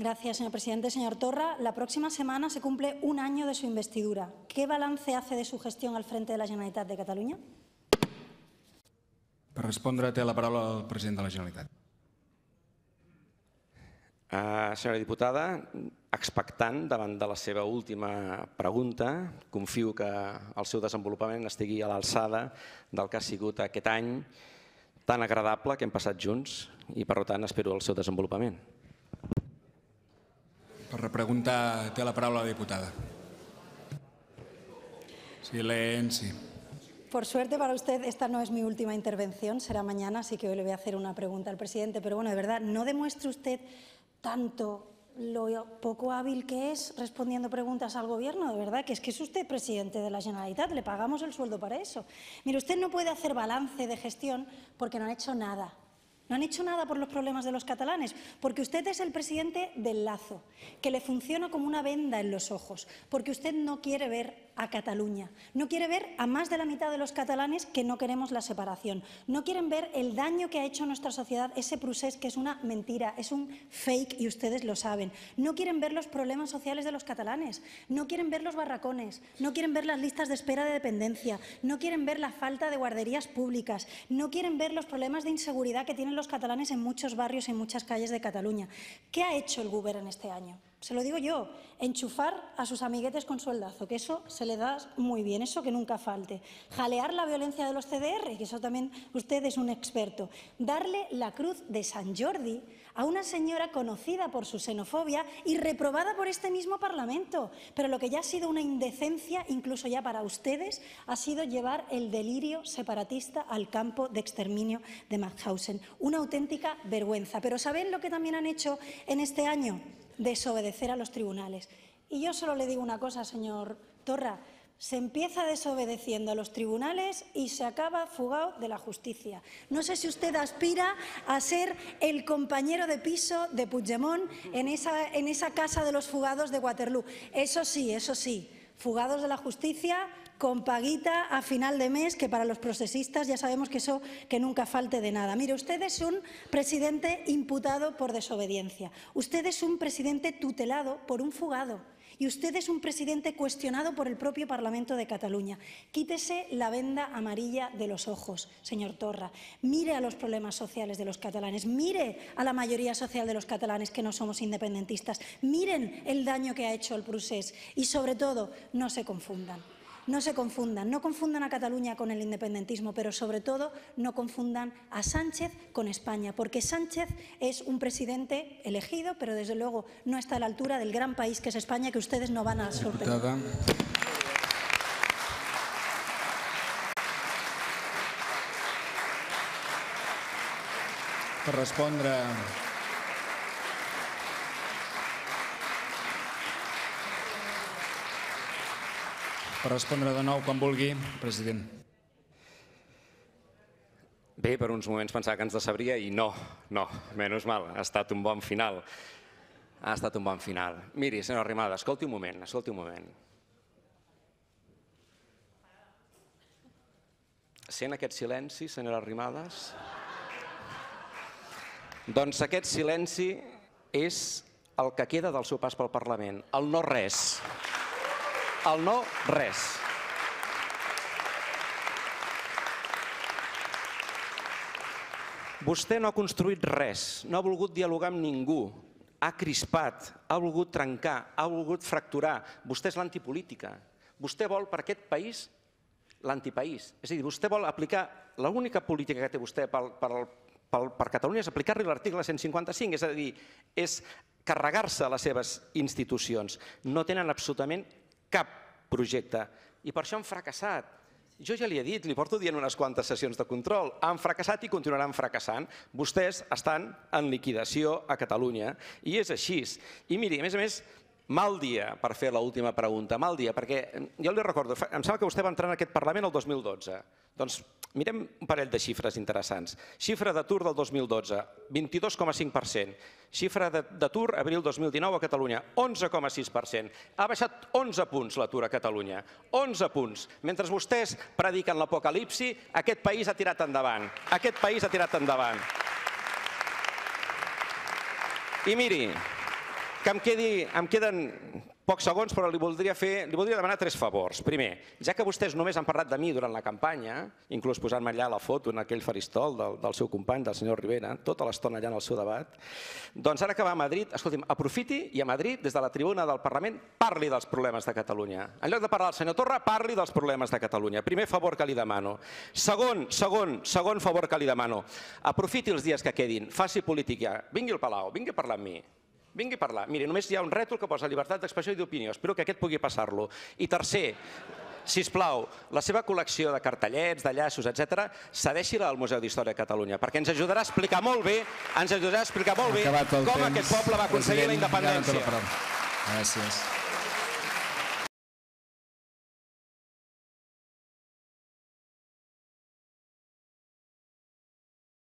Gracias, señor presidente. Señor Torra, la próxima semana se cumple un año de su investidura. ¿Qué balance hace de su gestión al frente de la Generalitat de Cataluña? Per respondre té la paraula el president de la Generalitat. Uh, senyora diputada, expectant davant de la seva última pregunta, confio que el seu desenvolupament estigui a l'alçada del que ha sigut aquest any tan agradable que hem passat junts i per tant espero el seu desenvolupament. Per repregunta té la palabra la diputada. Silencio. Por suerte para usted, esta no es mi última intervención, será mañana, así que hoy le voy a hacer una pregunta al presidente. Pero bueno, de verdad, no demuestre usted tanto lo poco hábil que es respondiendo preguntas al gobierno, de verdad, que es que es usted presidente de la Generalitat, le pagamos el sueldo para eso. Mire, usted no puede hacer balance de gestión porque no ha hecho nada. No han hecho nada por los problemas de los catalanes, porque usted es el presidente del lazo, que le funciona como una venda en los ojos, porque usted no quiere ver a Cataluña, no quiere ver a más de la mitad de los catalanes que no queremos la separación, no quieren ver el daño que ha hecho a nuestra sociedad ese procés que es una mentira, es un fake y ustedes lo saben, no quieren ver los problemas sociales de los catalanes, no quieren ver los barracones, no quieren ver las listas de espera de dependencia, no quieren ver la falta de guarderías públicas, no quieren ver los problemas de inseguridad que tienen los catalanes en muchos barrios, y en muchas calles de Cataluña. ¿Qué ha hecho el Guber en este año? Se lo digo yo, enchufar a sus amiguetes con sueldazo, que eso se le da muy bien, eso que nunca falte. Jalear la violencia de los CDR, que eso también usted es un experto. Darle la cruz de San Jordi a una señora conocida por su xenofobia y reprobada por este mismo Parlamento. Pero lo que ya ha sido una indecencia, incluso ya para ustedes, ha sido llevar el delirio separatista al campo de exterminio de Mauthausen. Una auténtica vergüenza. Pero ¿saben lo que también han hecho en este año? Desobedecer a los tribunales. Y yo solo le digo una cosa, señor Torra. Se empieza desobedeciendo a los tribunales y se acaba fugado de la justicia. No sé si usted aspira a ser el compañero de piso de Puigdemont en esa, en esa casa de los fugados de Waterloo. Eso sí, eso sí, fugados de la justicia con paguita a final de mes, que para los procesistas ya sabemos que eso que nunca falte de nada. Mire, usted es un presidente imputado por desobediencia. Usted es un presidente tutelado por un fugado. Y usted es un presidente cuestionado por el propio Parlamento de Cataluña. Quítese la venda amarilla de los ojos, señor Torra. Mire a los problemas sociales de los catalanes. Mire a la mayoría social de los catalanes que no somos independentistas. Miren el daño que ha hecho el Prusés. Y, sobre todo, no se confundan. No se confundan, no confundan a Cataluña con el independentismo, pero sobre todo no confundan a Sánchez con España, porque Sánchez es un presidente elegido, pero desde luego no está a la altura del gran país que es España, que ustedes no van a sorprender. per respondre de nou quan vulgui, president. Bé, per uns moments pensava que ens decebria i no, no, menys mal, ha estat un bon final. Ha estat un bon final. Miri, senyora Rimada, escolti un moment, escolti un moment. Sent aquest silenci, senyora Arrimadas? Doncs aquest silenci és el que queda del seu pas pel Parlament, el no res el no res. Vostè no ha construït res, no ha volgut dialogar amb ningú, ha crispat, ha volgut trencar, ha volgut fracturar. Vostè és l'antipolítica. Vostè vol per aquest país l'antipaís. És a dir, vostè vol aplicar... L'única política que té vostè pel, pel, pel, per Catalunya és aplicar-li l'article 155, és a dir, és carregar-se les seves institucions. No tenen absolutament cap projecte. I per això han fracassat. Jo ja li he dit, li porto dient unes quantes sessions de control, han fracassat i continuaran fracassant. Vostès estan en liquidació a Catalunya i és així. I miri, a més a més, Mal dia per fer l'última última pregunta, mal dia, perquè eh, jo li recordo, em sembla que vostè va entrar en aquest Parlament el 2012. Doncs Mirem un parell de xifres interessants. Xifra d'atur del 2012, 22,5%. Xifra d'atur abril 2019 a Catalunya, 11,6%. Ha baixat 11 punts l'atur a Catalunya, 11 punts. Mentre vostès prediquen l'apocalipsi, aquest país ha tirat endavant. Aquest país ha tirat endavant. I miri, que em, quedi, em queden pocs segons, però li voldria, fer, li voldria demanar tres favors. Primer, ja que vostès només han parlat de mi durant la campanya, inclús posant-me allà la foto en aquell faristol del, del seu company, del senyor Rivera, tota l'estona allà en el seu debat, doncs ara que va a Madrid, escolti'm, aprofiti i a Madrid, des de la tribuna del Parlament, parli dels problemes de Catalunya. En lloc de parlar del senyor Torra, parli dels problemes de Catalunya. Primer favor que li demano. Segon, segon, segon favor que li demano. Aprofiti els dies que quedin, faci política, vingui al Palau, vingui a parlar amb mi. Vingui a parlar. Mire, només hi ha un rètol que posa llibertat d'expressió i d'opinió. Espero que aquest pugui passar-lo. I tercer, si plau, la seva col·lecció de cartellets, de llaços, etc, cedeixi-la al Museu d'Història de Catalunya, perquè ens ajudarà a explicar molt bé, ens ajudarà a explicar molt bé com temps. aquest poble va aconseguir la independència. Gràcies.